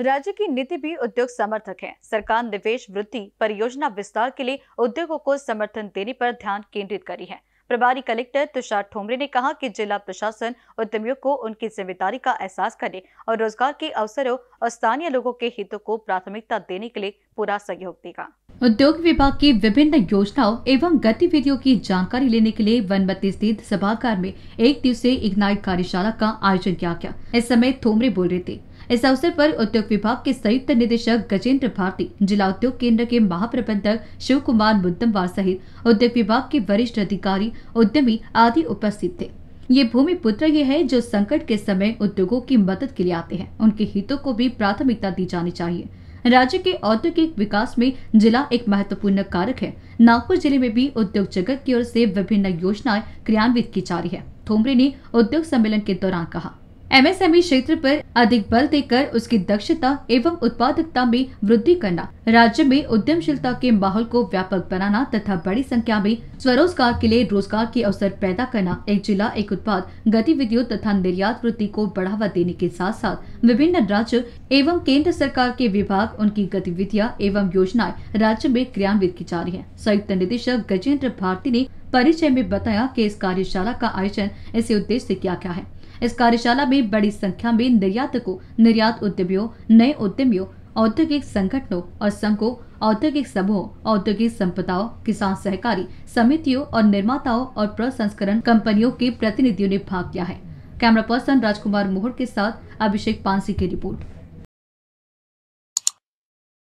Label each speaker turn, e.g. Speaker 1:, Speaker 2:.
Speaker 1: राज्य की नीति भी उद्योग समर्थक है सरकार निवेश वृद्धि परियोजना विस्तार के लिए उद्योगों को समर्थन देने पर ध्यान केंद्रित करी है प्रभारी कलेक्टर तुषार ठोमरे ने कहा कि जिला प्रशासन उद्यमियों को उनकी जिम्मेदारी का एहसास करने और रोजगार के अवसरों और स्थानीय लोगों के हितों को प्राथमिकता देने के लिए पूरा सहयोग देगा उद्योग विभाग की विभिन्न योजनाओं एवं गतिविधियों की जानकारी लेने के लिए वनमती स्थित सभागार में एक दिवसीय इग्नाइट कार्यशाला का आयोजन किया गया इस समय थोमरे बोल रहे थे इस अवसर पर उद्योग विभाग के संयुक्त निदेशक गजेंद्र भारती जिला उद्योग केंद्र के महाप्रबंधक शिव कुमार मुद्दमवार सहित उद्योग विभाग के वरिष्ठ अधिकारी उद्यमी आदि उपस्थित थे ये भूमि पुत्र ये है जो संकट के समय उद्योगों की मदद के लिए आते हैं उनके हितों को भी प्राथमिकता दी जानी चाहिए राज्य के औद्योगिक विकास में जिला एक महत्वपूर्ण कारक है नागपुर जिले में भी उद्योग जगत की ओर से विभिन्न योजनाएं क्रियान्वित की जा रही है थोमरे ने उद्योग सम्मेलन के दौरान कहा एमएसएमई क्षेत्र पर अधिक बल देकर उसकी दक्षता एवं उत्पादकता में वृद्धि करना राज्य में उद्यमशीलता के माहौल को व्यापक बनाना तथा बड़ी संख्या में स्वरोजगार के लिए रोजगार के अवसर पैदा करना एक जिला एक उत्पाद गतिविधियों तथा निर्यात वृद्धि को बढ़ावा देने के साथ साथ विभिन्न राज्य एवं केंद्र सरकार के विभाग उनकी गतिविधियाँ एवं योजनाएं राज्य में क्रियान्वित की जा रही है संयुक्त निदेशक गजेंद्र भारती ने परिचय में बताया कि इस कार्यशाला का आयोजन इसी उद्देश्य से किया गया है इस कार्यशाला में बड़ी संख्या में निर्यातकों निर्यात उद्यमियों नए उद्यमियों औद्योगिक संगठनों और संघों औद्योगिक समूहों औद्योगिक संपदाओं किसान सहकारी समितियों और निर्माताओं और प्रसंस्करण कंपनियों के प्रतिनिधियों ने भाग लिया है कैमरा पर्सन राजकुमार मोहर के साथ अभिषेक पांसी की रिपोर्ट